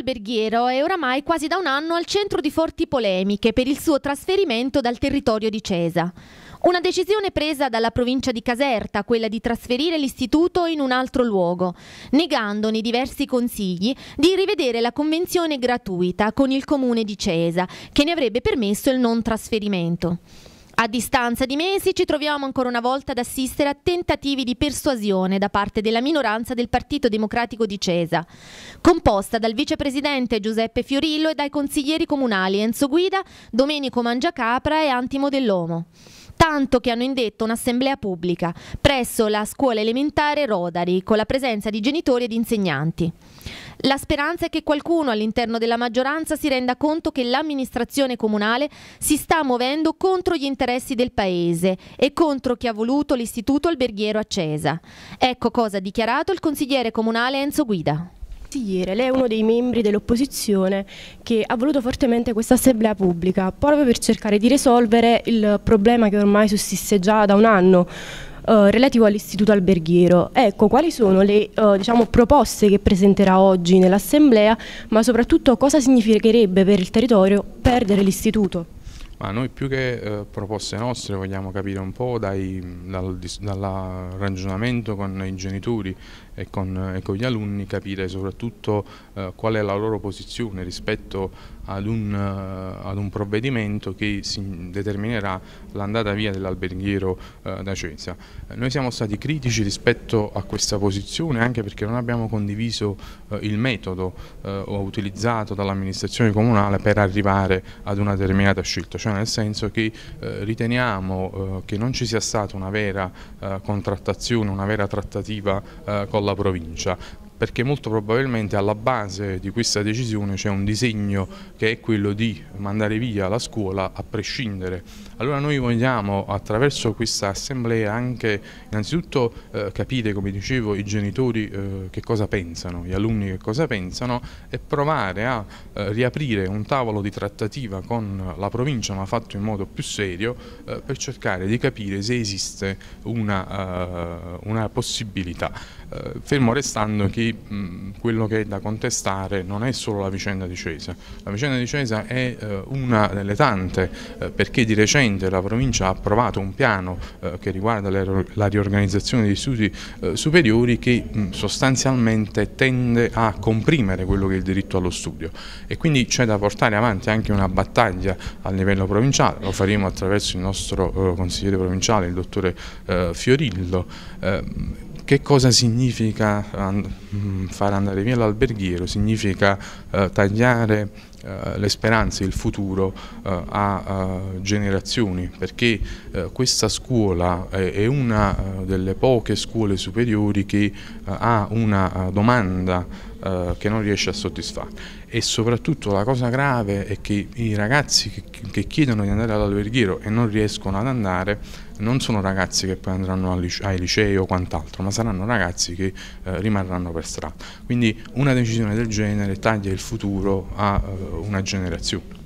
alberghiero è oramai quasi da un anno al centro di forti polemiche per il suo trasferimento dal territorio di Cesa. Una decisione presa dalla provincia di Caserta, quella di trasferire l'istituto in un altro luogo, negandone diversi consigli di rivedere la convenzione gratuita con il comune di Cesa, che ne avrebbe permesso il non trasferimento. A distanza di mesi ci troviamo ancora una volta ad assistere a tentativi di persuasione da parte della minoranza del Partito Democratico di Cesa, composta dal vicepresidente Giuseppe Fiorillo e dai consiglieri comunali Enzo Guida, Domenico Mangiacapra e Antimo Dell'Omo tanto che hanno indetto un'assemblea pubblica presso la scuola elementare Rodari con la presenza di genitori ed insegnanti. La speranza è che qualcuno all'interno della maggioranza si renda conto che l'amministrazione comunale si sta muovendo contro gli interessi del Paese e contro chi ha voluto l'istituto alberghiero accesa. Ecco cosa ha dichiarato il consigliere comunale Enzo Guida. Consigliere, lei è uno dei membri dell'opposizione che ha voluto fortemente questa assemblea pubblica proprio per cercare di risolvere il problema che ormai sussiste già da un anno eh, relativo all'istituto alberghiero. Ecco, quali sono le uh, diciamo, proposte che presenterà oggi nell'Assemblea, ma soprattutto cosa significherebbe per il territorio perdere l'istituto? Ma noi più che eh, proposte nostre vogliamo capire un po' dai, dal, dal, ragionamento con i genitori e con, e con gli alunni, capire soprattutto eh, qual è la loro posizione rispetto a ad un, eh, ad un provvedimento che determinerà l'andata via dell'alberghiero eh, da Cesa. Eh, noi siamo stati critici rispetto a questa posizione anche perché non abbiamo condiviso eh, il metodo eh, utilizzato dall'amministrazione comunale per arrivare ad una determinata scelta, cioè nel senso che eh, riteniamo che non ci sia stata una vera contrattazione, una vera trattativa con la provincia, perché molto probabilmente alla base di questa decisione c'è un disegno che è quello di mandare via la scuola a prescindere. Allora noi vogliamo attraverso questa assemblea anche innanzitutto eh, capire, come dicevo, i genitori eh, che cosa pensano, gli alunni che cosa pensano e provare a eh, riaprire un tavolo di trattativa con la provincia ma fatto in modo più serio eh, per cercare di capire se esiste una, eh, una possibilità, eh, fermo restando che quello che è da contestare non è solo la vicenda di Cesa, la vicenda di Cesa è eh, una delle tante eh, perché di recente la provincia ha approvato un piano eh, che riguarda la riorganizzazione degli studi superiori che sostanzialmente tende a comprimere quello che è il diritto allo studio e quindi c'è da portare avanti anche una battaglia a livello provinciale, lo faremo attraverso il nostro consigliere provinciale, il dottore Fiorillo ehm, che cosa significa mm, far andare via l'alberghiero? Significa eh, tagliare eh, le speranze, il futuro eh, a generazioni, perché eh, questa scuola è una delle poche scuole superiori che ha una domanda che non riesce a soddisfare e soprattutto la cosa grave è che i ragazzi che chiedono di andare all'alberghiero e non riescono ad andare non sono ragazzi che poi andranno ai licei o quant'altro, ma saranno ragazzi che rimarranno per strada. Quindi una decisione del genere taglia il futuro a una generazione.